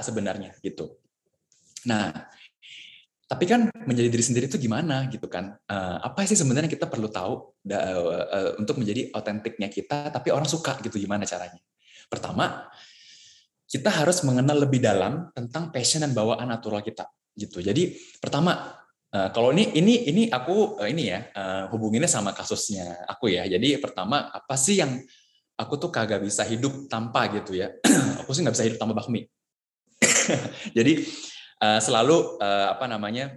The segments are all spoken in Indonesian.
sebenarnya gitu. Nah, tapi kan menjadi diri sendiri itu gimana gitu kan? Uh, apa sih sebenarnya kita perlu tahu da, uh, uh, untuk menjadi otentiknya kita, tapi orang suka gitu gimana caranya? Pertama, kita harus mengenal lebih dalam tentang passion dan bawaan natural kita gitu. Jadi pertama Uh, kalau ini ini ini aku uh, ini ya uh, hubunginnya sama kasusnya aku ya. Jadi pertama apa sih yang aku tuh kagak bisa hidup tanpa gitu ya. aku sih nggak bisa hidup tanpa bakmi. Jadi uh, selalu uh, apa namanya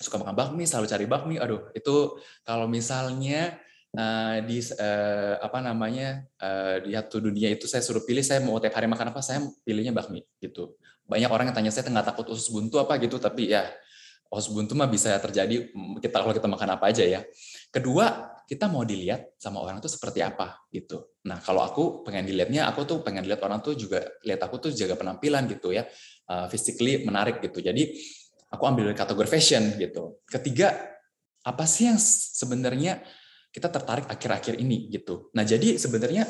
suka makan bakmi, selalu cari bakmi. Aduh, itu kalau misalnya uh, di uh, apa namanya uh, satu dunia itu saya suruh pilih saya mau tiap hari makan apa saya pilihnya bakmi gitu banyak orang yang tanya saya nggak takut usus buntu apa gitu tapi ya usus buntu mah bisa terjadi kita kalau kita makan apa aja ya kedua kita mau dilihat sama orang tuh seperti apa gitu. Nah kalau aku pengen dilihatnya, aku tuh pengen dilihat orang tuh juga lihat aku tuh jaga penampilan gitu ya, uh, physically menarik gitu. Jadi aku ambil kategori fashion gitu. Ketiga apa sih yang sebenarnya kita tertarik akhir-akhir ini gitu. Nah jadi sebenarnya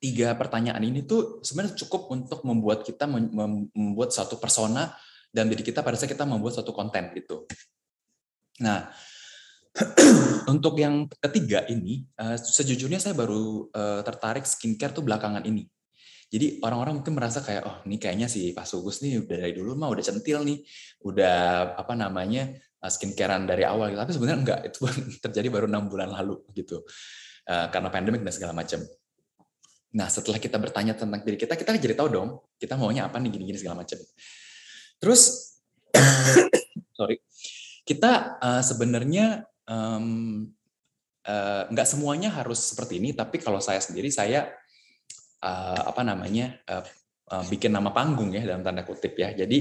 tiga pertanyaan ini tuh sebenarnya cukup untuk membuat kita membuat satu persona dan diri kita pada saat kita membuat satu konten gitu. Nah, untuk yang ketiga ini, uh, sejujurnya saya baru uh, tertarik skincare tuh belakangan ini. Jadi orang-orang mungkin merasa kayak, oh ini kayaknya si Pak Sugus nih udah dari dulu mah udah centil nih, udah apa namanya eh, skincarean dari awal. Tapi sebenarnya enggak, itu terjadi baru enam bulan lalu gitu, uh, karena pandemik dan segala macam. Nah setelah kita bertanya tentang diri kita, kita jadi tahu dong, kita maunya apa nih gini-gini segala macam. Terus, sorry, kita uh, sebenarnya um, uh, nggak semuanya harus seperti ini tapi kalau saya sendiri saya uh, apa namanya uh, uh, bikin nama panggung ya dalam tanda kutip ya jadi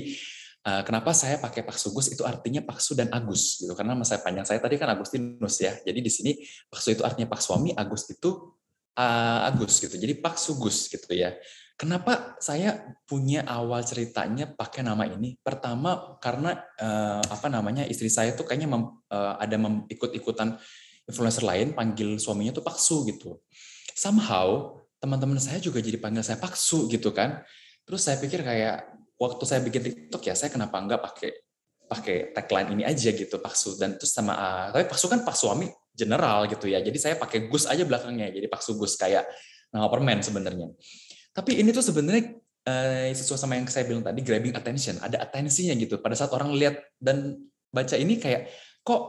kenapa saya pakai Pak Sugus itu artinya Pak Paksu dan Agus gitu karena masa panjang saya tadi kan Agustinus ya jadi di sini Pak Paksu itu artinya Pak Suami Agus itu uh, Agus gitu jadi Pak Sugus gitu ya Kenapa saya punya awal ceritanya pakai nama ini? Pertama karena uh, apa namanya istri saya tuh kayaknya mem, uh, ada ikut-ikutan influencer lain panggil suaminya tuh Paksu gitu. Somehow teman-teman saya juga jadi panggil saya Paksu gitu kan. Terus saya pikir kayak waktu saya bikin TikTok ya saya kenapa enggak pakai pakai tagline ini aja gitu Paksu dan terus sama uh, tapi Paksu kan Pak suami general gitu ya. Jadi saya pakai Gus aja belakangnya. Jadi Paksu Gus kayak nama permen sebenarnya. Tapi ini tuh sebenarnya eh, sesuai sama yang saya bilang tadi grabbing attention, ada atensinya gitu. Pada saat orang lihat dan baca ini kayak kok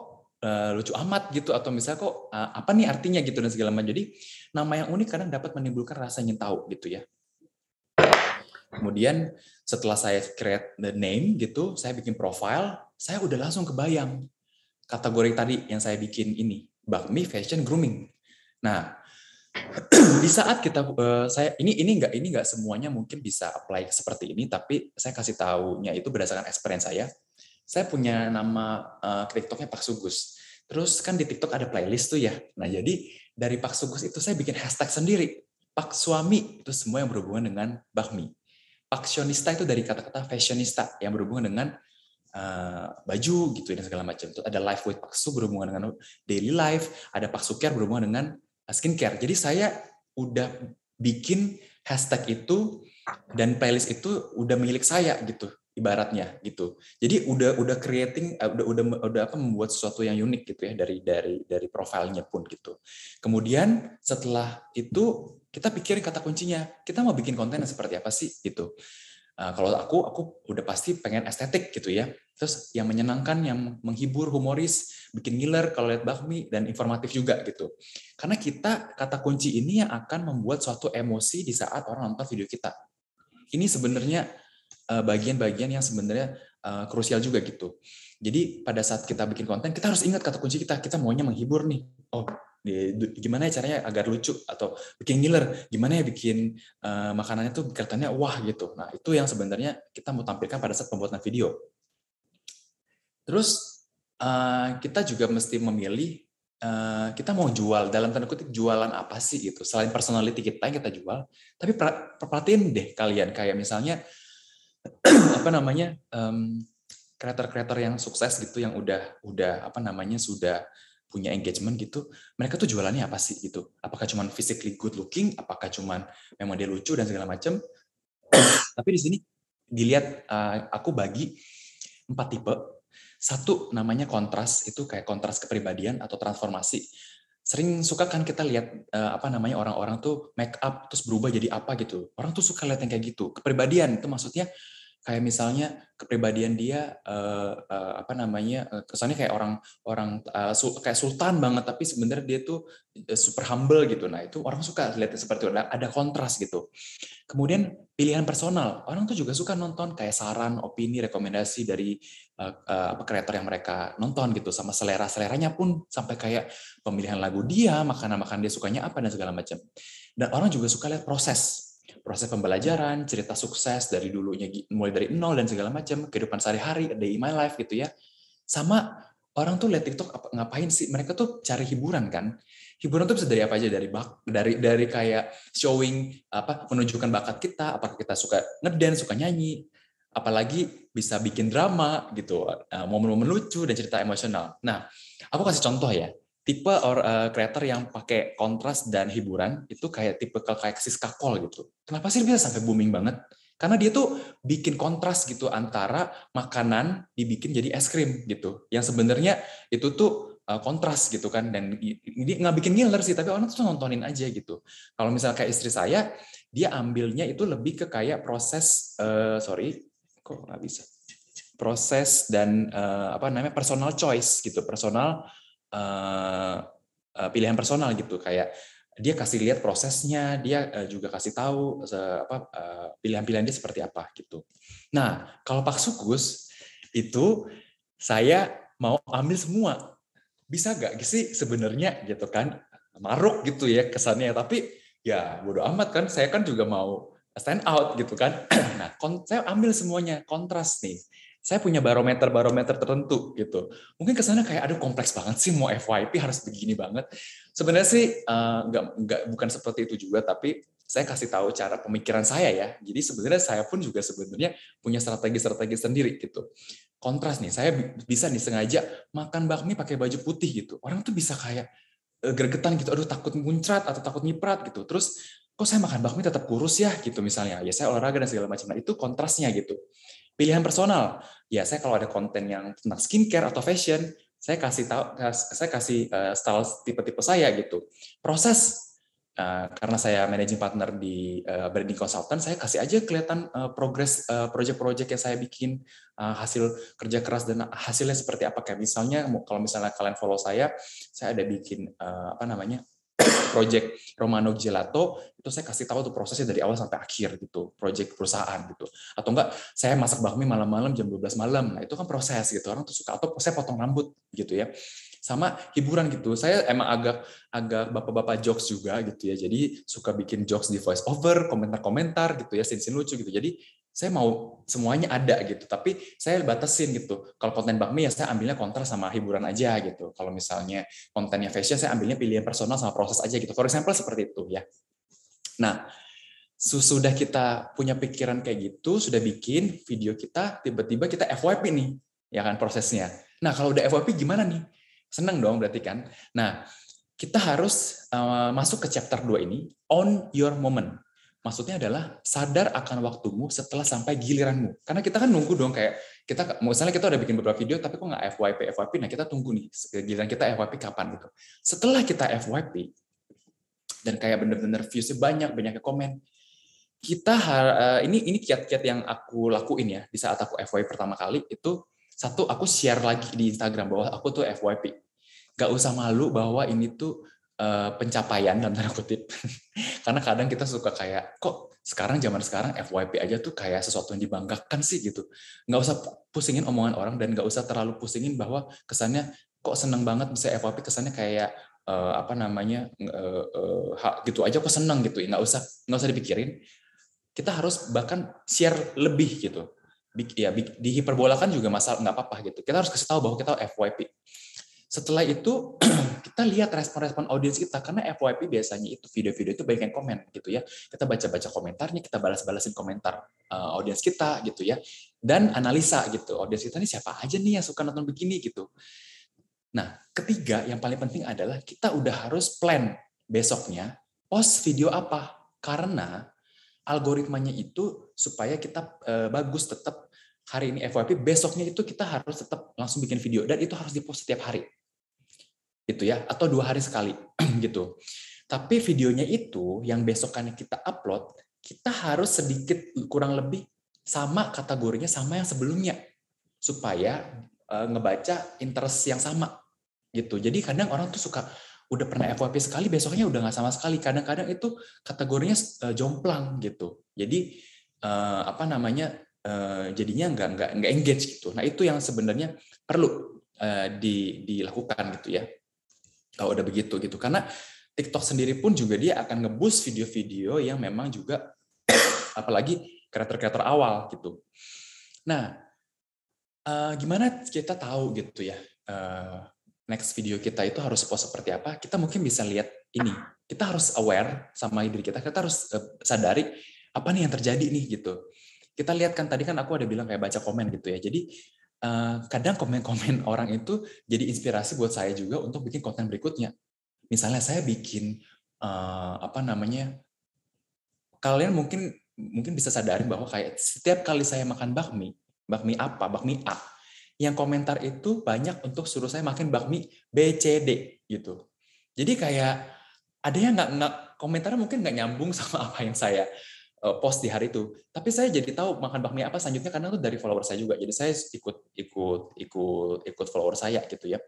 uh, lucu amat gitu atau misalnya kok uh, apa nih artinya gitu dan segala macam. Jadi nama yang unik kadang dapat menimbulkan rasa ingin tahu gitu ya. Kemudian setelah saya create the name gitu, saya bikin profile, saya udah langsung kebayang kategori tadi yang saya bikin ini, bakmi fashion grooming. Nah, di saat kita uh, saya ini ini nggak ini nggak semuanya mungkin bisa apply seperti ini tapi saya kasih tahunya itu berdasarkan experience saya saya punya nama uh, eh, TikToknya Pak Sugus terus kan di TikTok ada playlist tuh ya nah jadi dari Pak Sugus itu saya bikin hashtag sendiri Pak Suami itu semua yang berhubungan dengan bakmi Paksionista itu dari kata-kata fashionista yang berhubungan dengan Uh, baju gitu dan segala macam. Itu ada life with Pak Su berhubungan dengan daily life, ada Pak Suker berhubungan dengan Eh, skincare. Jadi saya udah bikin hashtag itu dan playlist itu udah milik saya gitu ibaratnya gitu. Jadi udah udah creating eh, udah udah udah apa membuat sesuatu yang unik gitu ya dari dari dari profilnya pun gitu. Kemudian setelah itu kita pikirin kata kuncinya, kita mau bikin konten seperti apa sih gitu. Eh, kalau aku, aku udah pasti pengen estetik gitu ya. Terus yang menyenangkan, yang menghibur, humoris, bikin ngiler kalau lihat bakmi, dan informatif juga gitu. Karena kita, kata kunci ini yang akan membuat suatu emosi di saat orang nonton video kita. Ini sebenarnya eh, bagian-bagian yang sebenarnya eh, krusial juga gitu. Jadi pada saat kita bikin konten, kita harus ingat kata kunci kita, kita maunya menghibur nih. Oh, gimana ya caranya agar lucu atau bikin ngiler gimana ya bikin uh, makanannya tuh kelihatannya wah gitu nah itu yang sebenarnya kita mau tampilkan pada saat pembuatan video terus uh, kita juga mesti memilih uh, kita mau jual dalam tanda kutip jualan apa sih gitu selain personality kita yang kita jual tapi perhatiin deh kalian kayak misalnya apa namanya um, kreator-kreator yang sukses gitu yang udah udah apa namanya sudah punya engagement gitu, mereka tuh jualannya apa sih gitu? Apakah cuman physically good looking? Apakah cuman memang dia lucu dan segala macam? Tapi di sini dilihat eh, aku bagi empat tipe. Satu namanya kontras itu kayak kontras kepribadian atau transformasi. Sering suka kan kita lihat eh, apa namanya orang-orang tuh make up terus berubah jadi apa gitu. Orang tuh suka lihat yang kayak gitu. Kepribadian itu maksudnya kayak misalnya kepribadian dia uh, uh, apa namanya uh, kesannya kayak orang orang uh, su kayak sultan banget tapi sebenarnya dia tuh super humble gitu nah itu orang suka lihat seperti itu nah, ada kontras gitu kemudian pilihan personal orang tuh juga suka nonton kayak saran opini rekomendasi dari uh, uh, kreator yang mereka nonton gitu sama selera seleranya pun sampai kayak pemilihan lagu dia makanan makan dia sukanya apa dan segala macam dan orang juga suka lihat proses proses pembelajaran, cerita sukses dari dulunya mulai dari nol dan segala macam, kehidupan sehari-hari, day in my life gitu ya. Sama orang tuh lihat TikTok apa, ngapain sih? Mereka tuh cari hiburan kan. Hiburan tuh bisa dari apa aja dari bak dari dari kayak showing apa menunjukkan bakat kita, apa kita suka ngedance, suka nyanyi, apalagi bisa bikin drama gitu, eh, momen-momen lucu dan cerita emosional. Nah, aku kasih contoh ya tipe or uh, creator yang pakai kontras dan hiburan itu kayak tipe kayak Siska skakol gitu. Kenapa sih bisa sampai booming banget? Karena dia tuh bikin kontras gitu antara makanan dibikin jadi es krim gitu. Yang sebenarnya itu tuh eh, kontras gitu kan dan ini nggak bikin ngiler sih tapi orang tuh nontonin aja gitu. Kalau misalnya kayak istri saya, dia ambilnya itu lebih ke kayak proses uh, sorry kok nggak bisa proses dan uh, apa namanya personal choice gitu personal Eh, eh, pilihan personal gitu kayak dia kasih lihat prosesnya, dia eh, juga kasih tahu apa pilihan-pilihan dia seperti apa gitu. Nah, kalau pak sukus itu saya mau ambil semua. Bisa gak sih sebenarnya gitu kan maruk gitu ya kesannya tapi ya bodoh amat kan saya kan juga mau stand out gitu kan. Nah, kon saya ambil semuanya kontras nih saya punya barometer-barometer tertentu gitu. Mungkin ke sana kayak aduh kompleks banget sih mau FYP harus begini banget. Sebenarnya sih uh, nggak nggak bukan seperti itu juga tapi saya kasih tahu cara pemikiran saya ya. Jadi sebenarnya saya pun juga sebenarnya punya strategi-strategi sendiri gitu. Kontras nih, saya bisa nih sengaja makan bakmi pakai baju putih gitu. Orang tuh bisa kayak eh, gergetan gitu, aduh takut muncrat atau takut nyiprat gitu. Terus kok saya makan bakmi tetap kurus ya gitu misalnya. Ya saya olahraga dan segala macam. Nah itu kontrasnya gitu Pilihan personal, ya saya kalau ada konten yang tentang skincare atau fashion, saya kasih tahu, saya kasih eh, style tipe-tipe saya gitu. Proses Uh, karena saya managing partner di uh, branding consultant, saya kasih aja kelihatan uh, progres uh, project-project yang saya bikin, uh, hasil kerja keras dan hasilnya seperti apa. Kayak misalnya, kalau misalnya kalian follow saya, saya ada bikin uh, apa namanya project Romano Gelato itu saya kasih tahu tuh prosesnya dari awal sampai akhir gitu project perusahaan gitu atau enggak saya masak bakmi malam-malam jam 12 malam nah itu kan proses gitu orang tuh suka atau saya potong rambut gitu ya sama hiburan gitu saya emang agak agak bapak-bapak jokes juga gitu ya jadi suka bikin jokes di voice over komentar-komentar gitu ya scene, scene lucu gitu jadi saya mau semuanya ada gitu tapi saya batasin gitu kalau konten bakmi ya saya ambilnya kontra sama hiburan aja gitu kalau misalnya kontennya fashion saya ambilnya pilihan personal sama proses aja gitu for example seperti itu ya nah sudah kita punya pikiran kayak gitu sudah bikin video kita tiba-tiba kita FYP nih ya kan prosesnya nah kalau udah FYP gimana nih seneng dong berarti kan nah kita harus uh, masuk ke chapter 2 ini on your moment Maksudnya adalah sadar akan waktumu setelah sampai giliranmu. Karena kita kan nunggu dong kayak kita misalnya kita udah bikin beberapa video tapi kok nggak FYP FYP nah kita tunggu nih giliran kita FYP kapan gitu. Setelah kita FYP dan kayak bener-bener viewsnya banyak banyak komen kita eh, ini ini kiat-kiat yang aku lakuin ya di saat aku FYP pertama kali itu satu aku share lagi di Instagram bahwa aku tuh FYP. Gak usah malu bahwa ini tuh Eh, pencapaian dalam tanda kutip karena kadang kita suka kayak kok sekarang zaman sekarang FYP aja tuh kayak sesuatu yang dibanggakan sih gitu nggak usah pusingin omongan orang dan nggak usah terlalu pusingin bahwa kesannya kok seneng banget bisa FYP kesannya kayak uh, apa namanya uh, uh, gitu aja kok seneng gitu nggak usah nggak usah dipikirin kita harus bahkan share lebih gitu ya dihiperbolakan juga masalah nggak apa-apa gitu kita harus kasih tahu bahwa kita FYP setelah itu kita lihat respon-respon audiens kita karena FYP biasanya itu video-video itu banyak yang komen gitu ya kita baca-baca komentarnya kita balas-balasin komentar uh, audiens kita gitu ya dan analisa gitu audiens kita ini siapa aja nih yang suka nonton begini gitu nah ketiga yang paling penting adalah kita udah harus plan besoknya post video apa karena algoritmanya itu supaya kita uh, bagus tetap hari ini FYP besoknya itu kita harus tetap langsung bikin video dan itu harus dipost setiap hari gitu ya atau dua hari sekali gitu tapi videonya itu yang besokannya kita upload kita harus sedikit kurang lebih sama kategorinya sama yang sebelumnya supaya e, ngebaca interest yang sama gitu jadi kadang orang tuh suka udah pernah FYP sekali besoknya udah nggak sama sekali kadang-kadang itu kategorinya e, jomplang gitu jadi e, apa namanya e, jadinya nggak nggak nggak engage gitu nah itu yang sebenarnya perlu e, di, dilakukan gitu ya kalau udah begitu gitu karena TikTok sendiri pun juga dia akan ngebus video-video yang memang juga apalagi kreator-kreator awal gitu. Nah, uh, gimana kita tahu gitu ya uh, next video kita itu harus post seperti apa? Kita mungkin bisa lihat ini. Kita harus aware sama diri kita. Kita harus uh, sadari apa nih yang terjadi nih gitu. Kita lihat kan tadi kan aku ada bilang kayak baca komen gitu ya. Jadi Eh, kadang komen-komen orang itu jadi inspirasi buat saya juga untuk bikin konten berikutnya. Misalnya saya bikin uh, apa namanya, kalian mungkin mungkin bisa sadari bahwa kayak setiap kali saya makan bakmi, bakmi apa, bakmi A, yang komentar itu banyak untuk suruh saya makin bakmi B, C, D gitu. Jadi kayak ada yang nggak komentarnya mungkin nggak nyambung sama apa yang saya Eh, post di hari itu. Tapi saya jadi tahu makan bakmi apa selanjutnya karena itu dari follower saya juga. Jadi saya ikut ikut ikut ikut follower saya gitu ya.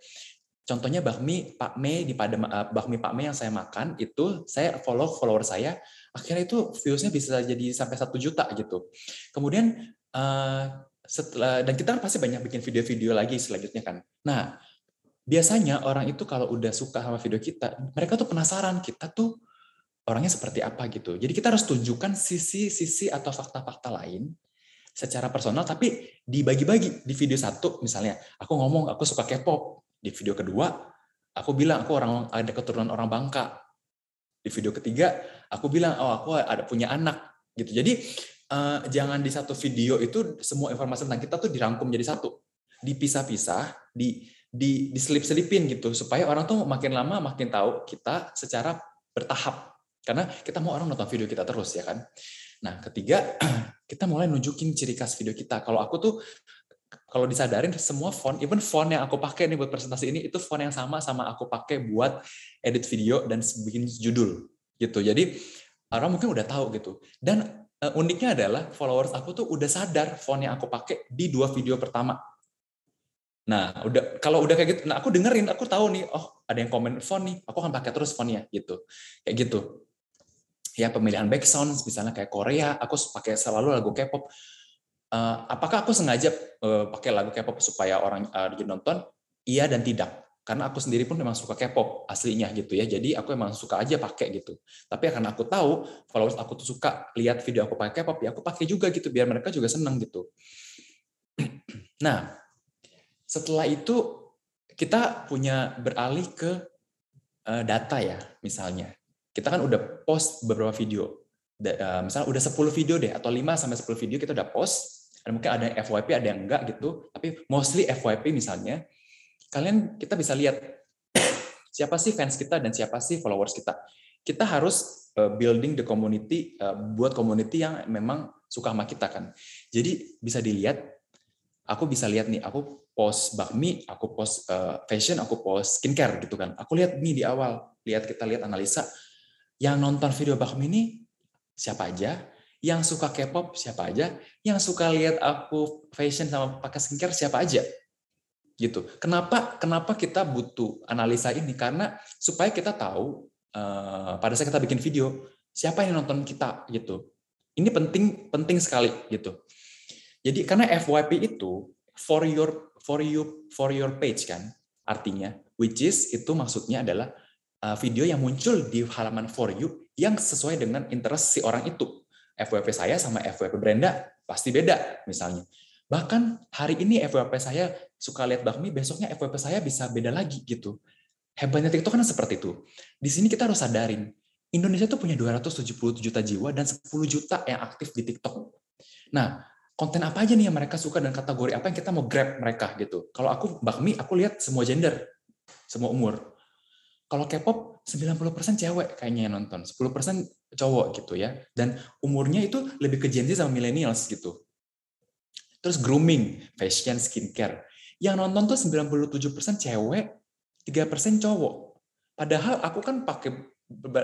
Contohnya bakmi Pak Me di pada eh, bakmi Pak Me yang saya makan itu saya follow follower saya akhirnya itu viewsnya bisa jadi sampai satu juta gitu. Kemudian eh, setelah dan kita kan pasti banyak bikin video-video lagi selanjutnya kan. Nah biasanya orang itu kalau udah suka sama video kita mereka tuh penasaran kita tuh orangnya seperti apa gitu. Jadi kita harus tunjukkan sisi-sisi atau fakta-fakta lain secara personal tapi dibagi-bagi di video satu misalnya aku ngomong aku suka K-pop di video kedua aku bilang aku orang ada keturunan orang Bangka di video ketiga aku bilang oh aku ada punya anak gitu jadi eh, jangan di satu video itu semua informasi tentang kita tuh dirangkum jadi satu dipisah-pisah di di diselip-selipin gitu supaya orang tuh makin lama makin tahu kita secara bertahap karena kita mau orang nonton video kita terus ya kan. Nah, ketiga kita mulai nunjukin ciri khas video kita. Kalau aku tuh kalau disadarin semua font, even font yang aku pakai nih buat presentasi ini itu font yang sama sama aku pakai buat edit video dan bikin judul gitu. Jadi orang mungkin udah tahu gitu. Dan uh, uniknya adalah followers aku tuh udah sadar font yang aku pakai di dua video pertama. Nah, udah kalau udah kayak gitu, nah aku dengerin, aku tahu nih, oh ada yang komen font nih, aku akan pakai terus fontnya gitu, kayak gitu ya pemilihan background misalnya kayak Korea aku pakai selalu lagu K-pop uh, apakah aku sengaja uh, pakai lagu K-pop supaya orang uh, nonton iya dan tidak karena aku sendiri pun memang suka K-pop aslinya gitu ya jadi aku memang suka aja pakai gitu tapi ya karena aku tahu followers aku tuh suka lihat video aku pakai K-pop ya aku pakai juga gitu biar mereka juga seneng gitu nah setelah itu kita punya beralih ke data ya misalnya kita kan udah post beberapa video. Eh, misalnya udah 10 video deh, atau 5 sampai 10 video kita udah post, dan mungkin ada yang FYP, ada yang enggak gitu, tapi mostly FYP misalnya, kalian kita bisa lihat siapa sih fans kita dan siapa sih followers kita. Kita harus eh, building the community, eh, buat community yang memang suka sama kita kan. Jadi bisa dilihat, aku bisa lihat nih, aku post bakmi, aku post fashion, aku post skincare gitu kan. Aku lihat nih di awal, lihat kita lihat analisa, yang nonton video Bakmi ini siapa aja, yang suka K-pop siapa aja, yang suka lihat aku fashion sama pakai skincare siapa aja. Gitu. Kenapa kenapa kita butuh analisa ini? Karena supaya kita tahu uh, pada saat kita bikin video siapa yang nonton kita gitu. Ini penting penting sekali gitu. Jadi karena FYP itu for your for you for your page kan artinya which is itu maksudnya adalah Eh, video yang muncul di halaman for you yang sesuai dengan interest si orang itu. FWP saya sama FWP Brenda pasti beda misalnya. Bahkan hari ini FWP saya suka lihat bakmi, besoknya FWP saya bisa beda lagi gitu. Hebatnya TikTok kan seperti itu. Di sini kita harus sadarin, Indonesia tuh punya 270 juta jiwa dan 10 juta yang aktif di TikTok. Nah, konten apa aja nih yang mereka suka dan kategori apa yang kita mau grab mereka gitu. Kalau aku bakmi, aku lihat semua gender, semua umur kalau K-pop 90% cewek kayaknya yang nonton, 10% cowok gitu ya. Dan umurnya itu lebih ke Gen Z sama millennials gitu. Terus grooming, fashion, skincare. Yang nonton tuh 97% cewek, 3% cowok. Padahal aku kan pakai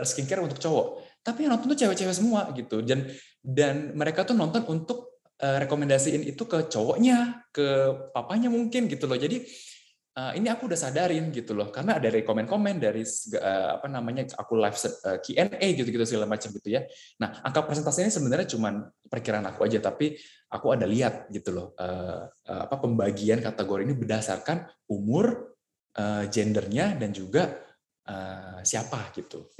skincare untuk cowok, tapi yang nonton tuh cewek-cewek semua gitu. Dan dan mereka tuh nonton untuk uh, rekomendasiin itu ke cowoknya, ke papanya mungkin gitu loh. Jadi Eh, ini aku udah sadarin gitu loh karena ada komen komen dari uh, apa namanya aku live uh, eh, Q&A gitu-gitu segala macam gitu ya. Nah, angka presentasinya sebenarnya cuma perkiraan aku aja tapi aku ada lihat gitu loh uh, uh, apa pembagian kategori ini berdasarkan umur, uh, gendernya dan juga uh, siapa gitu.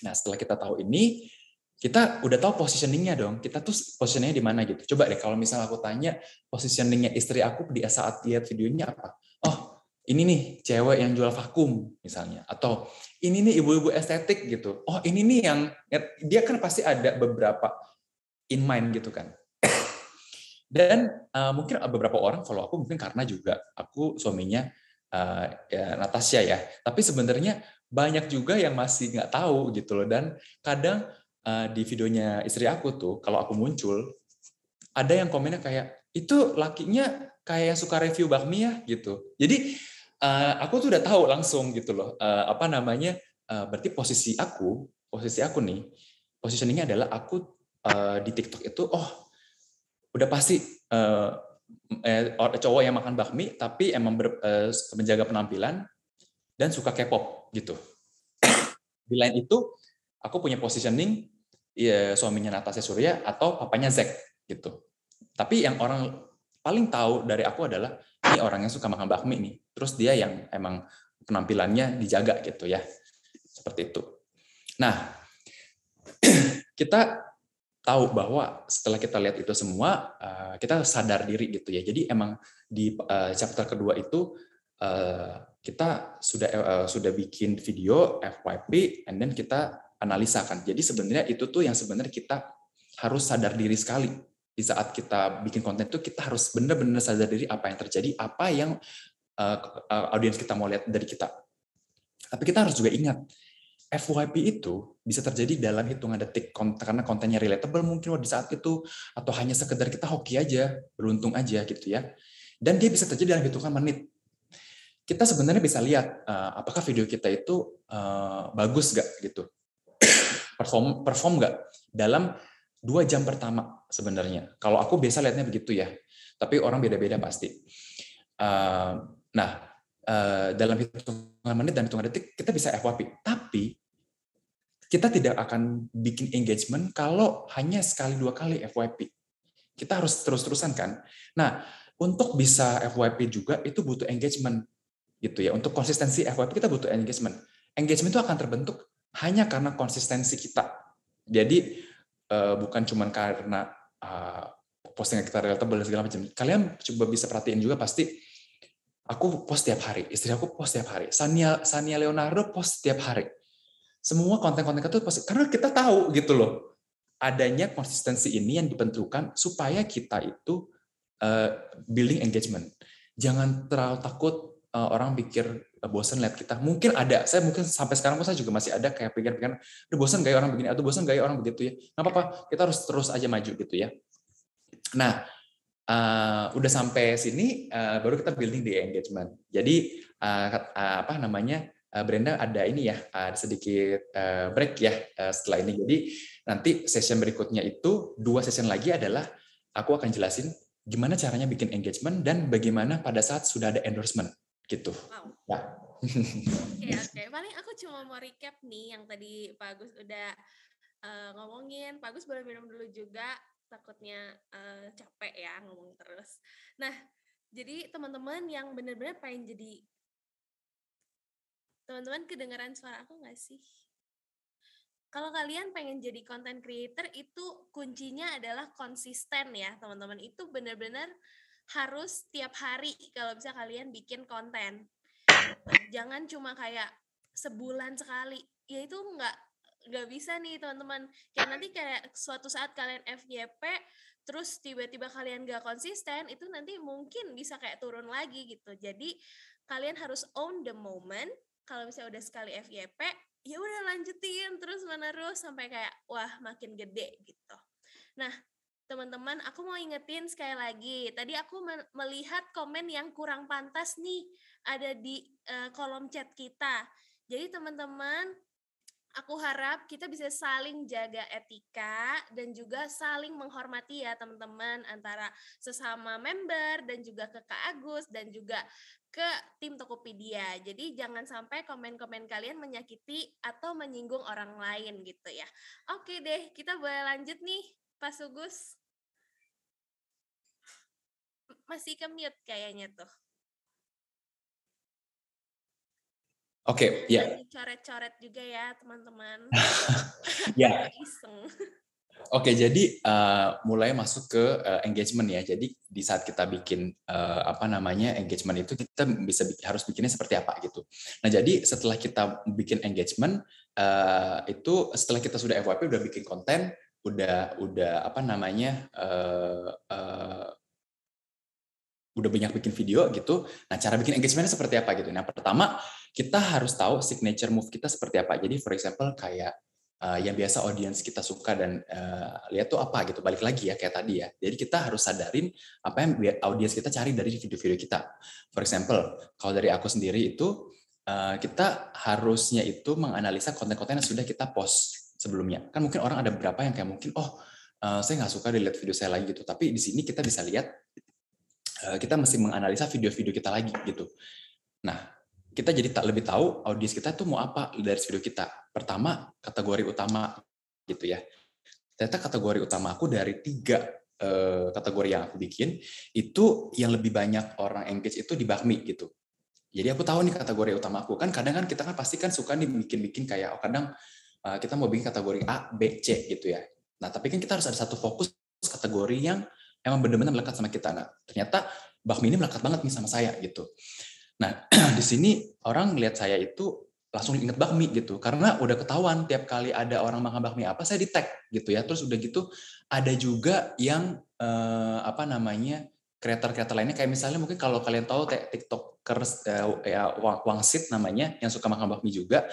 Nah, setelah kita tahu ini kita udah tahu positioningnya dong. Kita tuh positioningnya di mana gitu. Coba deh kalau misalnya aku tanya positioningnya istri aku di saat lihat videonya apa? ini nih cewek yang jual vakum misalnya atau ini nih ibu-ibu estetik gitu oh ini nih yang dia kan pasti ada beberapa in mind gitu kan dan uh, mungkin beberapa orang follow aku mungkin karena juga aku suaminya uh, ya, Natasha ya tapi sebenarnya banyak juga yang masih nggak tahu gitu loh dan kadang uh, di videonya istri aku tuh kalau aku muncul ada yang komennya kayak itu lakinya kayak suka review bakmi ya gitu jadi Eh, aku tuh udah tahu langsung gitu loh uh, apa namanya uh, berarti posisi aku posisi aku nih positioningnya adalah aku uh, di TikTok itu oh udah pasti uh, eh, cowok yang makan bakmi tapi emang ber, uh, menjaga penampilan dan suka K-pop gitu di lain itu aku punya positioning ya, suaminya Natasha Surya atau papanya Zack gitu tapi yang orang paling tahu dari aku adalah ini orangnya suka makan bakmi nih. Terus dia yang emang penampilannya dijaga gitu ya. Seperti itu. Nah, kita tahu bahwa setelah kita lihat itu semua, eh, kita sadar diri gitu ya. Jadi emang di eh, chapter kedua itu eh, kita sudah sudah bikin video FYP, and then kita analisakan. Jadi sebenarnya itu tuh yang sebenarnya kita harus sadar diri sekali di saat kita bikin konten itu kita harus benar-benar sadar diri apa yang terjadi, apa yang eh, eh, audiens kita mau lihat dari kita. Tapi kita harus juga ingat FYP itu bisa terjadi dalam hitungan detik karena kontennya relatable mungkin di saat itu atau hanya sekedar kita hoki aja, beruntung aja gitu ya. Dan dia bisa terjadi dalam hitungan menit. Kita sebenarnya bisa lihat uh, apakah video kita itu uh, bagus gak gitu, perform perform gak dalam dua jam pertama sebenarnya. Kalau aku biasa lihatnya begitu ya, tapi orang beda-beda pasti. Eh, nah, eh, dalam hitungan menit dan hitungan detik kita bisa FYP, tapi kita tidak akan bikin engagement kalau hanya sekali dua kali FYP. Kita harus terus-terusan kan. Nah, untuk bisa FYP juga itu butuh engagement gitu ya. Untuk konsistensi FYP kita butuh engagement. Engagement itu akan terbentuk hanya karena konsistensi kita. Jadi Eh, bukan cuma karena uh, postingan kita relatable dan segala macam. Kalian coba bisa perhatiin juga pasti aku post tiap hari, istri aku post tiap hari, Sania Sania Leonardo post tiap hari. Semua konten-konten itu post karena kita tahu gitu loh. Adanya konsistensi ini yang dibentukkan supaya kita itu uh, building engagement. Jangan terlalu takut uh, orang pikir eh, bosan lihat kita. Mungkin ada, saya mungkin sampai sekarang pun saya juga masih ada kayak pikir-pikir, aduh bosan gaya orang begini, atau bosan gaya orang begitu ya. Nggak apa-apa, kita harus terus aja maju gitu ya. Nah, uh, udah sampai sini, uh, baru kita building di engagement. Jadi, uh, uh, apa namanya, uh, Brenda ada ini ya, ada sedikit break ya setelah ini. Jadi, nanti session berikutnya itu, dua session lagi adalah aku akan jelasin gimana caranya bikin engagement dan bagaimana pada saat sudah ada endorsement gitu. Wow. Ya. Oke, okay, okay. paling aku cuma mau recap nih yang tadi Pak Agus udah uh, ngomongin. Pak Agus boleh minum dulu juga, takutnya uh, capek ya ngomong terus. Nah, jadi teman-teman yang benar-benar pengen jadi teman-teman kedengaran suara aku nggak sih? Kalau kalian pengen jadi content creator itu kuncinya adalah konsisten ya teman-teman. Itu benar-benar harus tiap hari kalau bisa kalian bikin konten. Jangan cuma kayak sebulan sekali. Ya itu nggak nggak bisa nih teman-teman. Kayak nanti kayak suatu saat kalian FYP, terus tiba-tiba kalian gak konsisten, itu nanti mungkin bisa kayak turun lagi gitu. Jadi kalian harus own the moment. Kalau misalnya udah sekali FYP, ya udah lanjutin terus menerus sampai kayak wah makin gede gitu. Nah, teman-teman, aku mau ingetin sekali lagi. Tadi aku melihat komen yang kurang pantas nih ada di uh, kolom chat kita. Jadi teman-teman, aku harap kita bisa saling jaga etika dan juga saling menghormati ya teman-teman antara sesama member dan juga ke Kak Agus dan juga ke tim Tokopedia. Jadi jangan sampai komen-komen kalian menyakiti atau menyinggung orang lain gitu ya. Oke deh, kita boleh lanjut nih Pak Sugus masih ke mute kayaknya tuh. Oke, okay, ya. Yeah. Coret-coret juga ya, teman-teman. ya. Iseng. Oke, jadi uh, mulai masuk ke uh, engagement ya. Jadi di saat kita bikin uh, apa namanya engagement itu kita bisa harus bikinnya seperti apa gitu. Nah, jadi setelah kita bikin engagement uh, itu setelah kita sudah FYP udah bikin konten, udah udah apa namanya uh, uh, udah banyak bikin video gitu. Nah, cara bikin engagementnya seperti apa gitu. Nah, pertama kita harus tahu signature move kita seperti apa. Jadi, for example kayak uh, yang biasa audience kita suka dan uh, lihat tuh apa gitu. Balik lagi ya kayak tadi ya. Jadi kita harus sadarin apa yang audience kita cari dari video-video kita. For example, kalau dari aku sendiri itu uh, kita harusnya itu menganalisa konten-konten yang sudah kita post sebelumnya. Kan mungkin orang ada beberapa yang kayak mungkin, oh eh, saya nggak suka dilihat video saya lagi gitu. Tapi di sini kita bisa lihat, eh, kita mesti menganalisa video-video kita lagi gitu. Nah, kita jadi tak lebih tahu audiens kita tuh mau apa dari video kita. Pertama, kategori utama gitu ya. Ternyata kategori utama aku dari tiga eh, kategori yang aku bikin itu yang lebih banyak orang engage itu di bakmi gitu. Jadi aku tahu nih kategori utama aku kan kadang kan kita kan pasti kan suka nih bikin-bikin kayak oh, kadang Eh, kita mau bikin kategori A, B, C gitu ya. Nah, tapi kan kita harus ada satu fokus kategori yang emang benar-benar melekat sama kita. Nah, ternyata bakmi ini melekat banget nih sama saya gitu. Nah, di sini orang lihat saya itu langsung inget bakmi gitu karena udah ketahuan tiap kali ada orang makan bakmi apa saya di tag gitu ya terus udah gitu ada juga yang eh, apa namanya kreator-kreator lainnya kayak misalnya mungkin kalau kalian tahu kayak TikTokers eh, ya Wangsit namanya yang suka makan bakmi juga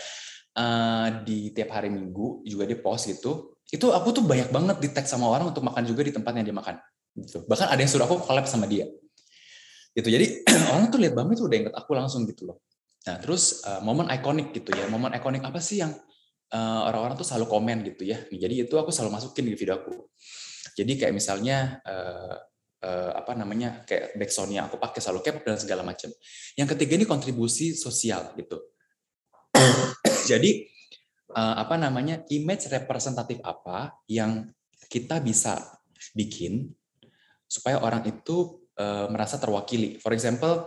uh, di tiap hari minggu juga dia post gitu itu aku tuh banyak banget di tag sama orang untuk makan juga di tempat yang dia makan gitu bahkan ada yang suruh aku collab sama dia gitu jadi orang tuh lihat banget tuh udah inget aku langsung gitu loh nah terus uh, momen ikonik gitu ya momen ikonik apa sih yang orang eh, orang-orang tuh selalu komen gitu ya nah, jadi itu aku selalu masukin di video aku jadi kayak misalnya uh, apa namanya kayak backsoundnya aku pakai selalu kayak dan segala macam yang ketiga ini kontribusi sosial gitu Jadi uh, apa namanya image representatif apa yang kita bisa bikin supaya orang itu uh, merasa terwakili. For example,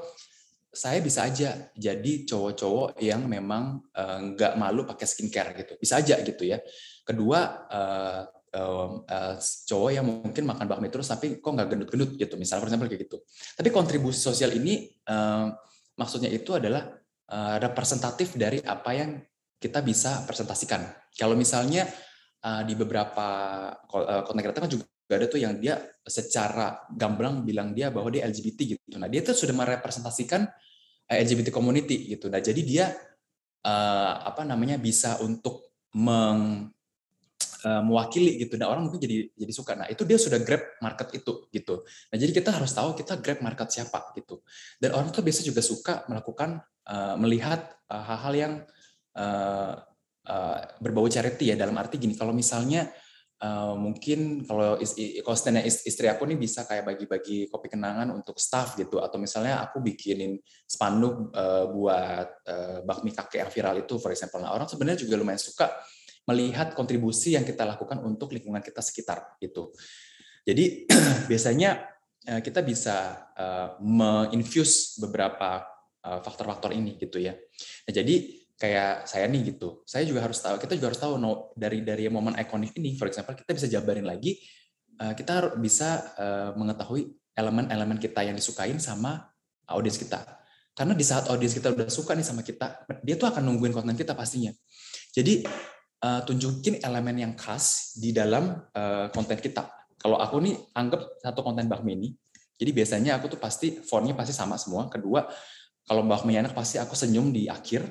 saya bisa aja jadi cowok-cowok yang memang eh, nggak uh, malu pakai skincare gitu, bisa aja gitu ya. Kedua, uh, um, uh, cowok yang mungkin makan bakmi terus tapi kok nggak gendut-gendut gitu misalnya for kayak gitu tapi kontribusi sosial ini uh, maksudnya itu adalah uh, representatif dari apa yang kita bisa presentasikan. Kalau misalnya uh, di beberapa eh, konten kreator kan juga ada tuh yang dia secara gamblang bilang dia bahwa dia LGBT gitu. Nah, dia tuh sudah merepresentasikan eh, LGBT community gitu. Nah, jadi dia uh, apa namanya bisa untuk meng mewakili gitu. Nah, orang mungkin jadi jadi suka. Nah, itu dia sudah grab market itu gitu. Nah, jadi kita harus tahu kita grab market siapa gitu. Dan orang tuh biasa juga suka melakukan uh, melihat hal-hal uh, hal -hal yang uh, uh, berbau charity ya dalam arti gini kalau misalnya Uh, mungkin kalau is, istri aku nih bisa kayak bagi-bagi kopi kenangan untuk staff gitu atau misalnya aku bikinin spanduk uh, buat uh, bakmi kakek yang viral itu for example nah orang sebenarnya juga lumayan suka melihat kontribusi yang kita lakukan untuk lingkungan kita sekitar gitu jadi biasanya kita bisa uh, menginfuse beberapa faktor-faktor uh, ini gitu ya nah, jadi kayak saya nih gitu. Saya juga harus tahu, kita juga harus tahu no, dari dari momen ikonik ini, for example, kita bisa jabarin lagi, eh, kita harus bisa eh, mengetahui elemen-elemen kita yang disukain sama audiens kita. Karena di saat audiens kita udah suka nih sama kita, dia tuh akan nungguin konten kita pastinya. Jadi eh, tunjukin elemen yang khas di dalam konten kita. Kalau aku nih anggap satu konten bakmi ini, jadi biasanya aku tuh pasti fontnya pasti sama semua. Kedua, kalau bakmi enak pasti aku senyum di akhir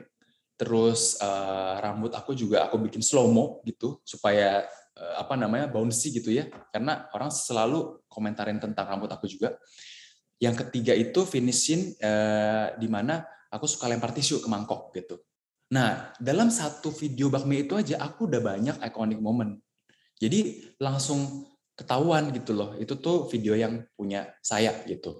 terus uh, rambut aku juga aku bikin slow mo gitu supaya uh, apa namanya bouncy gitu ya karena orang selalu komentarin tentang rambut aku juga yang ketiga itu finishing uh, di mana aku suka lempar tisu ke mangkok gitu nah dalam satu video bakmi itu aja aku udah banyak iconic moment jadi langsung ketahuan gitu loh itu tuh video yang punya saya gitu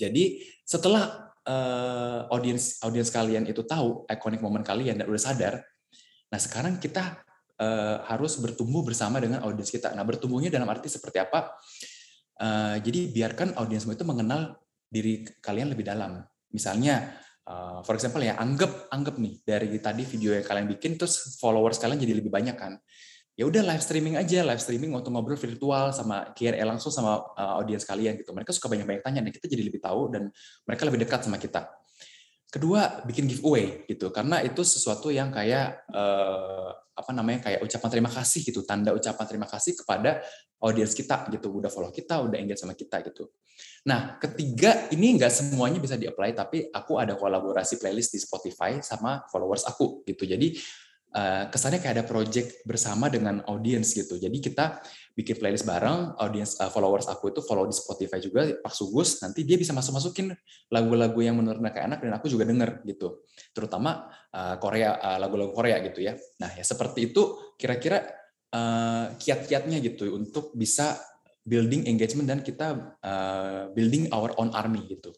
jadi setelah uh, audiens audiens kalian itu tahu iconic moment kalian dan udah sadar. Nah, sekarang kita uh, harus bertumbuh bersama dengan audiens kita. Nah, bertumbuhnya dalam arti seperti apa? Uh, jadi biarkan audiensmu itu mengenal diri kalian lebih dalam. Misalnya Uh, for example ya anggap anggap nih dari tadi video yang kalian bikin terus followers kalian jadi lebih banyak kan ya udah live streaming aja live streaming waktu ngobrol virtual sama KRL langsung sama uh, audiens kalian gitu mereka suka banyak banyak tanya dan nah kita jadi lebih tahu dan mereka lebih dekat sama kita kedua bikin giveaway gitu karena itu sesuatu yang kayak uh, apa namanya kayak ucapan terima kasih gitu tanda ucapan terima kasih kepada audiens kita gitu udah follow kita udah engage sama kita gitu nah ketiga ini nggak semuanya bisa di apply tapi aku ada kolaborasi playlist di Spotify sama followers aku gitu jadi Eh, kesannya kayak ada project bersama dengan audience gitu. Jadi kita bikin playlist bareng, audience uh, followers aku itu follow di Spotify juga Pak Sugus, nanti dia bisa masuk-masukin lagu-lagu yang menurut mereka enak dan aku juga denger gitu. Terutama uh, Korea lagu lagu-lagu Korea gitu ya. Nah, ya seperti itu kira-kira uh, kiat-kiatnya gitu untuk bisa building engagement dan kita uh, building our own army gitu.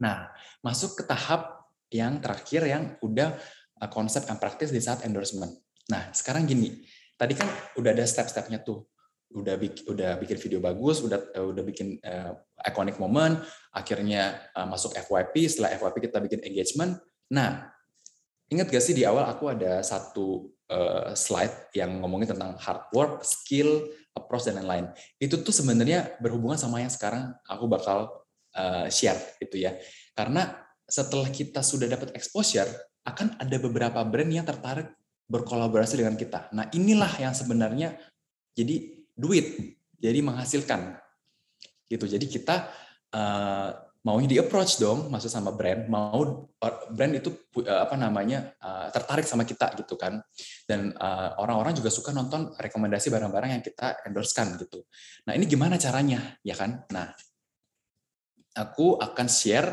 Nah, masuk ke tahap yang terakhir yang udah Eh, konsep and praktis di saat endorsement. Nah, sekarang gini, tadi kan udah ada step-stepnya tuh, udah bikin, udah bikin video bagus, udah eh, udah bikin uh, iconic moment, akhirnya uh, masuk FYP, setelah FYP kita bikin engagement. Nah, ingat gak sih di awal aku ada satu uh, slide yang ngomongin tentang hard work, skill, approach dan lain-lain. Itu tuh sebenarnya berhubungan sama yang sekarang aku bakal uh, share gitu ya. Karena setelah kita sudah dapat exposure, akan ada beberapa brand yang tertarik berkolaborasi dengan kita. Nah, inilah yang sebenarnya jadi duit, jadi menghasilkan. Gitu. Jadi kita uh, maunya di approach dong, maksud sama brand, mau brand itu eh, apa namanya uh, tertarik sama kita gitu kan. Dan orang orang-orang juga suka nonton rekomendasi barang-barang yang kita endorsekan gitu. Nah, ini gimana caranya, ya kan? Nah, aku akan share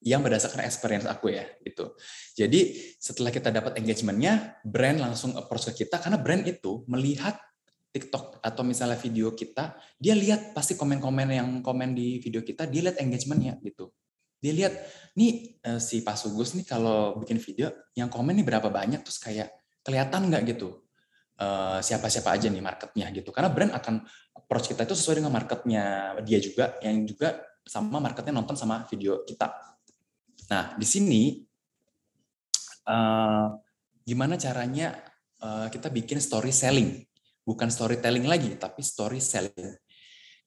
yang berdasarkan experience aku ya itu. Jadi setelah kita dapat engagementnya, brand langsung approach ke kita karena brand itu melihat TikTok atau misalnya video kita, dia lihat pasti komen-komen yang komen di video kita, dia lihat engagementnya gitu. Dia lihat nih eh, si Pak Sugus nih kalau bikin video yang komen nih berapa banyak terus kayak kelihatan nggak gitu eh, siapa-siapa aja nih marketnya gitu karena brand akan approach kita itu sesuai dengan marketnya dia juga yang juga sama marketnya nonton sama video kita Nah, di sini uh, gimana caranya uh, kita bikin story selling? Bukan storytelling lagi, tapi story selling.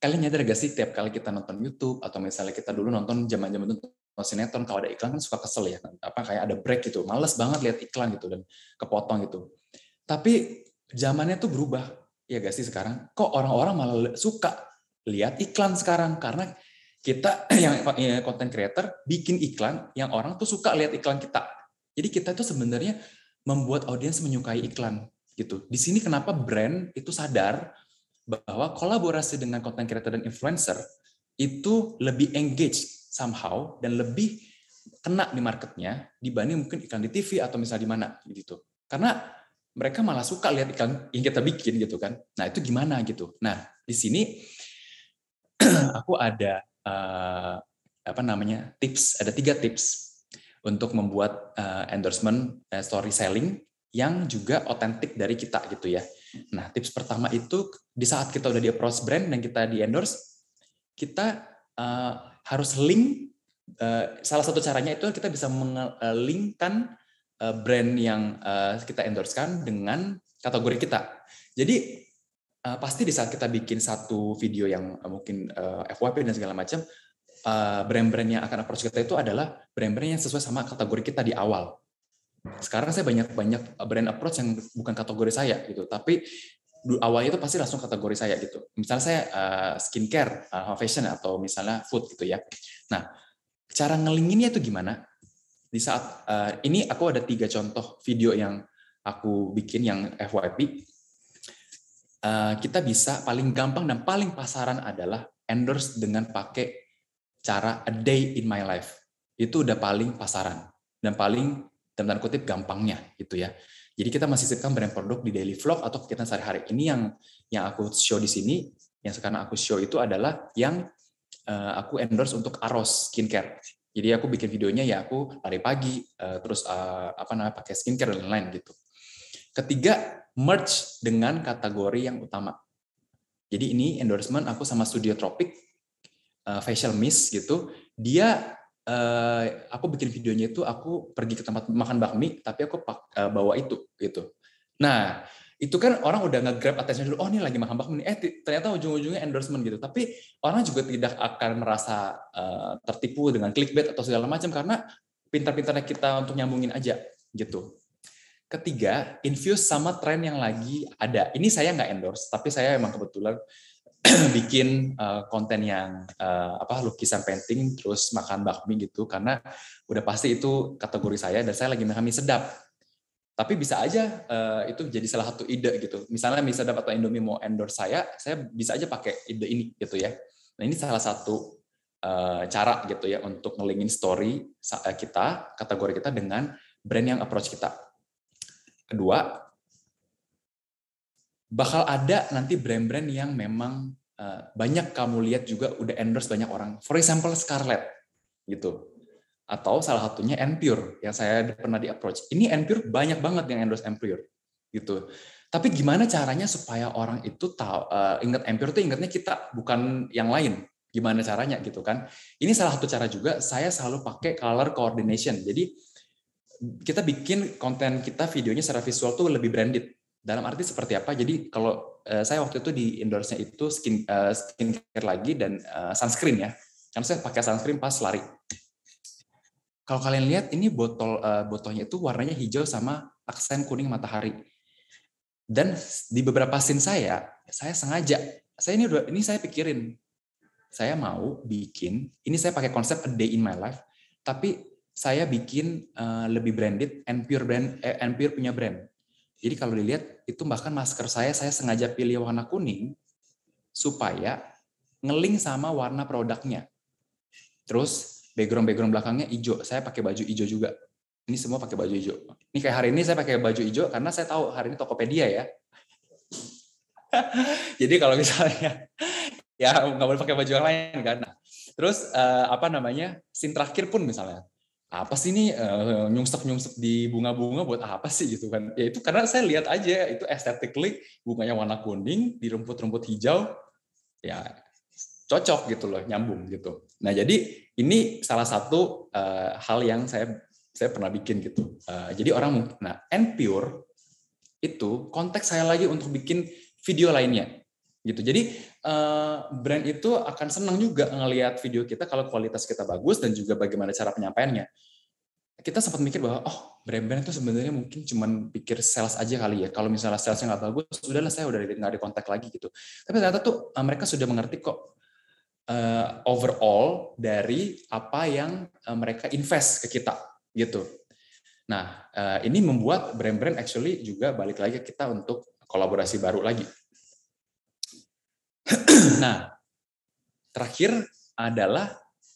Kalian nyadar gak sih tiap kali kita nonton YouTube atau misalnya kita dulu nonton zaman-zaman itu sinetron kalau ada iklan kan suka kesel ya kan? apa kayak ada break gitu males banget lihat iklan gitu dan kepotong gitu tapi zamannya tuh berubah ya gak sih sekarang kok orang-orang malah suka lihat iklan sekarang karena kita yang konten ya, creator bikin iklan yang orang tuh suka lihat iklan kita. Jadi kita itu sebenarnya membuat audiens menyukai iklan gitu. Di sini kenapa brand itu sadar bahwa kolaborasi dengan konten creator dan influencer itu lebih engage somehow dan lebih kena di marketnya dibanding mungkin iklan di TV atau misalnya di mana gitu. Karena mereka malah suka lihat iklan yang kita bikin gitu kan. Nah, itu gimana gitu. Nah, di sini aku ada uh, apa namanya tips ada tiga tips untuk membuat uh, endorsement uh, story selling yang juga otentik dari kita gitu ya. Nah tips pertama itu di saat kita udah di approach brand dan kita di endorse kita uh, harus link uh, salah satu caranya itu kita bisa menglinkkan uh, brand yang uh, kita endorsekan dengan kategori kita. Jadi uh, pasti di saat kita bikin satu video yang uh, mungkin uh, eh, FYP dan segala macam, uh, brand-brand yang akan approach kita itu adalah brand-brand yang sesuai sama kategori kita di awal. Sekarang saya banyak-banyak brand approach yang bukan kategori saya gitu, tapi awalnya itu pasti langsung kategori saya gitu. Misalnya saya uh, skincare, uh, fashion atau misalnya food gitu ya. Nah, cara ngelinginnya itu gimana? Di saat uh, ini aku ada tiga contoh video yang aku bikin yang FYP Eh, kita bisa paling gampang dan paling pasaran adalah endorse dengan pakai cara a day in my life. Itu udah paling pasaran dan paling dalam kutip gampangnya gitu ya. Jadi kita masih sisipkan brand produk di daily vlog atau kegiatan sehari-hari ini yang yang aku show di sini, yang sekarang aku show itu adalah yang uh, aku endorse untuk Aros skincare. Jadi aku bikin videonya ya aku lari pagi, uh, terus uh, apa namanya pakai skincare dan lain-lain gitu. Ketiga merge dengan kategori yang utama. Jadi ini endorsement aku sama Studio Tropic uh, facial mist gitu. Dia uh, aku bikin videonya itu aku pergi ke tempat makan bakmi tapi aku pak, uh, bawa itu gitu. Nah, itu kan orang udah nge-grab attention dulu, oh ini lagi makan bakmi, eh ternyata ujung-ujungnya endorsement gitu. Tapi orang juga tidak akan merasa uh, tertipu dengan clickbait atau segala macam karena pintar-pintarnya kita untuk nyambungin aja gitu. Ketiga, infuse sama tren yang lagi ada. Ini saya nggak endorse, tapi saya emang kebetulan bikin uh, konten yang uh, apa lukisan painting terus makan bakmi gitu karena udah pasti itu kategori saya dan saya lagi makan mie sedap tapi bisa aja uh, itu jadi salah satu ide gitu misalnya mie sedap atau indomie mau endorse saya saya bisa aja pakai ide ini gitu ya nah ini salah satu uh, cara gitu ya untuk ngelingin story kita kategori kita dengan brand yang approach kita Kedua, bakal ada nanti brand-brand yang memang eh, banyak kamu lihat juga udah endorse banyak orang. For example Scarlett gitu. Atau salah satunya Enpure yang saya pernah di approach. Ini Enpure banyak banget yang endorse Enpure gitu. Tapi gimana caranya supaya orang itu tahu uh, ingat Enpure itu ingatnya kita bukan yang lain. Gimana caranya gitu kan? Ini salah satu cara juga saya selalu pakai color coordination. Jadi kita bikin konten kita videonya secara visual tuh lebih branded. Dalam arti seperti apa? Jadi kalau uh, saya waktu itu di endorse-nya itu skin uh, skincare lagi dan uh, sunscreen ya. Karena saya pakai sunscreen pas lari. Kalau kalian lihat ini botol uh, botolnya itu warnanya hijau sama aksen kuning matahari. Dan di beberapa scene saya, saya sengaja saya ini ini saya pikirin saya mau bikin ini saya pakai konsep a day in my life tapi saya bikin eh, lebih branded and pure brand eh, and pure punya brand. Jadi kalau dilihat itu bahkan masker saya saya sengaja pilih warna kuning supaya ngeling sama warna produknya. Terus background-background belakangnya hijau. Saya pakai baju hijau juga. Ini semua pakai baju hijau. Ini kayak hari ini saya pakai baju hijau karena saya tahu hari ini Tokopedia ya. Jadi kalau misalnya ya nggak boleh pakai baju yang lain karena. terus eh, apa namanya? Sin terakhir pun misalnya apa sih ini uh, eh, nyungsep nyungsep di bunga-bunga buat apa sih gitu kan. Ya itu karena saya lihat aja itu estetically bunganya warna kuning di rumput-rumput hijau ya cocok gitu loh, nyambung gitu. Nah, jadi ini salah satu uh, hal yang saya saya pernah bikin gitu. Uh, jadi orang nah and pure itu konteks saya lagi untuk bikin video lainnya gitu. Jadi uh, brand itu akan senang juga ngelihat video kita kalau kualitas kita bagus dan juga bagaimana cara penyampaiannya. Kita sempat mikir bahwa oh brand-brand itu sebenarnya mungkin cuman pikir sales aja kali ya. Kalau misalnya salesnya nggak bagus, sudahlah saya udah nggak ada kontak lagi gitu. Tapi ternyata tuh eh, mereka sudah mengerti kok uh, overall dari apa yang uh, mereka invest ke kita gitu. Nah uh, ini membuat brand-brand actually juga balik lagi ke kita untuk kolaborasi baru lagi nah, terakhir adalah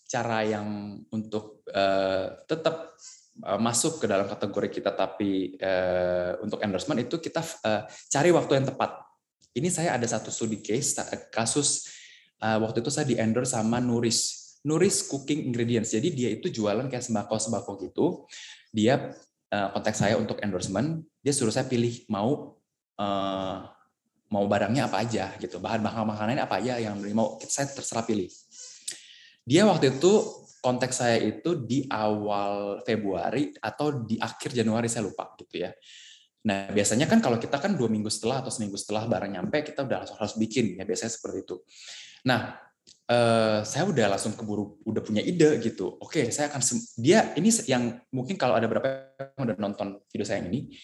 cara yang untuk uh, tetap uh, masuk ke dalam kategori kita tapi uh, untuk endorsement itu kita uh, cari waktu yang tepat. Ini saya ada satu studi case kasus uh, waktu itu saya di endorse sama Nuris. Nuris Cooking Ingredients. Jadi dia itu jualan kayak sembako-sembako gitu. Dia uh, kontak saya untuk endorsement, dia suruh saya pilih mau uh, mau barangnya apa aja gitu bahan bahan makanan apa aja yang mau saya terserah pilih dia waktu itu konteks saya itu di awal Februari atau di akhir Januari saya lupa gitu ya nah biasanya kan kalau kita kan dua minggu setelah atau seminggu setelah barang nyampe kita udah harus, harus bikin ya biasanya seperti itu nah Uh, saya udah langsung keburu udah punya ide gitu. Oke, saya akan dia ini yang mungkin kalau ada berapa yang udah nonton video saya yang ini,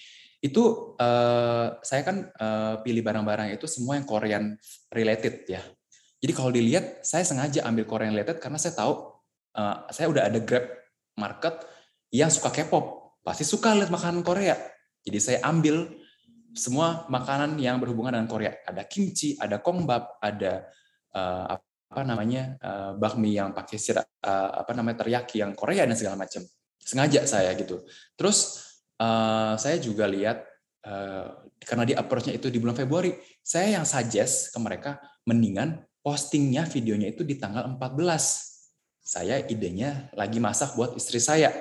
itu uh, saya kan uh, pilih barang-barang itu semua yang Korean related ya. Jadi kalau dilihat saya sengaja ambil Korean related karena saya tahu uh, saya udah ada grab market yang suka K-pop pasti suka lihat makanan Korea. Jadi saya ambil semua makanan yang berhubungan dengan Korea. Ada kimchi, ada kongbap, ada uh, apa namanya uh, bakmi yang pakai sirap uh, apa namanya teriyaki yang Korea dan segala macam. Sengaja saya gitu. Terus Eh, saya juga lihat uh, karena di approach-nya itu di bulan Februari, saya yang suggest ke mereka mendingan postingnya videonya itu di tanggal 14. Saya idenya lagi masak buat istri saya.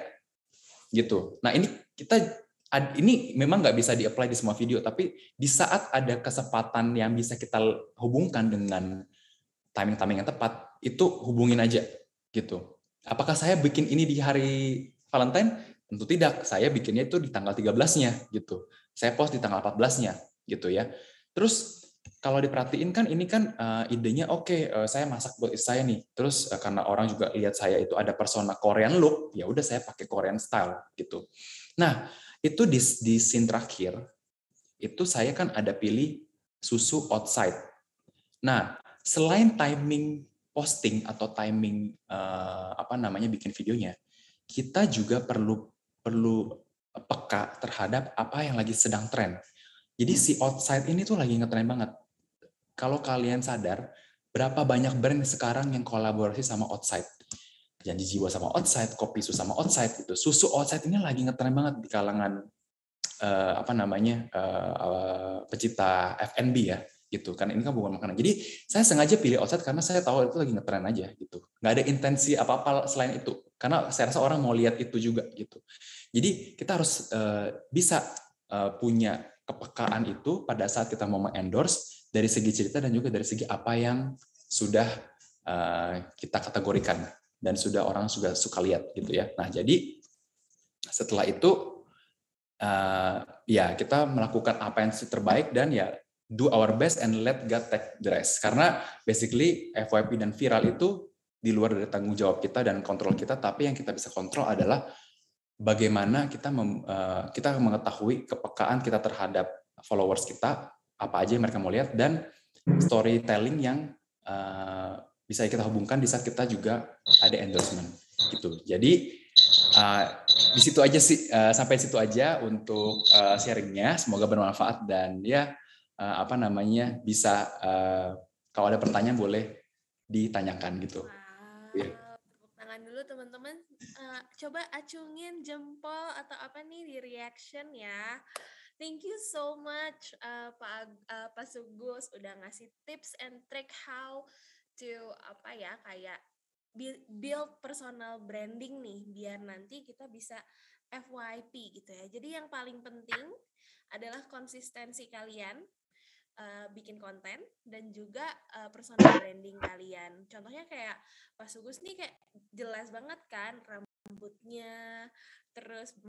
Gitu. Nah, ini kita ini memang nggak bisa di-apply di semua video, tapi di saat ada kesempatan yang bisa kita hubungkan dengan timing-timing yang tepat, itu hubungin aja gitu. Apakah saya bikin ini di hari Valentine? Tentu tidak, saya bikinnya itu di tanggal 13-nya gitu. Saya post di tanggal 14-nya gitu ya. Terus kalau diperhatiin kan ini kan uh, idenya oke okay, uh, eh, saya masak buat istri saya nih terus uh, karena orang juga lihat saya itu ada persona Korean look ya udah saya pakai Korean style gitu nah itu di di scene terakhir itu saya kan ada pilih susu outside nah selain timing posting atau timing uh, apa namanya bikin videonya kita juga perlu perlu peka terhadap apa yang lagi sedang tren. Jadi si outside ini tuh lagi ngetren banget. Kalau kalian sadar, berapa banyak brand sekarang yang kolaborasi sama outside. Janji jiwa sama outside, kopi susu sama outside itu. Susu outside ini lagi ngetren banget di kalangan uh, apa namanya uh, uh, pecinta F&B ya gitu karena ini kan bukan makanan jadi saya sengaja pilih outlet karena saya tahu itu lagi ngetren aja gitu nggak ada intensi apa apa selain itu karena saya rasa orang mau lihat itu juga gitu jadi kita harus uh, bisa uh, punya kepekaan itu pada saat kita mau mengendorse dari segi cerita dan juga dari segi apa yang sudah uh, kita kategorikan dan sudah orang sudah suka lihat gitu ya. Nah jadi setelah itu uh, ya kita melakukan apa yang terbaik dan ya do our best and let God take the rest. Karena basically FYP dan viral itu di luar dari tanggung jawab kita dan kontrol kita, tapi yang kita bisa kontrol adalah bagaimana kita mem, uh, kita mengetahui kepekaan kita terhadap followers kita, apa aja yang mereka mau lihat dan storytelling yang uh, bisa kita hubungkan di saat kita juga ada endorsement gitu. Jadi uh, di situ aja sih uh, sampai situ aja untuk uh, sharingnya. Semoga bermanfaat dan ya uh, apa namanya bisa uh, kalau ada pertanyaan boleh ditanyakan gitu. Wow. Yeah. Iya. tangan dulu teman-teman. Uh, coba acungin jempol atau apa nih di reaction ya. Thank you so much uh, Pak uh, Pak Sugus udah ngasih tips and trick how to apa ya kayak build personal branding nih biar nanti kita bisa FYP gitu ya. Jadi yang paling penting adalah konsistensi kalian uh, bikin konten dan juga uh, personal branding kalian. Contohnya kayak Pak Sugus nih kayak jelas banget kan rambutnya, terus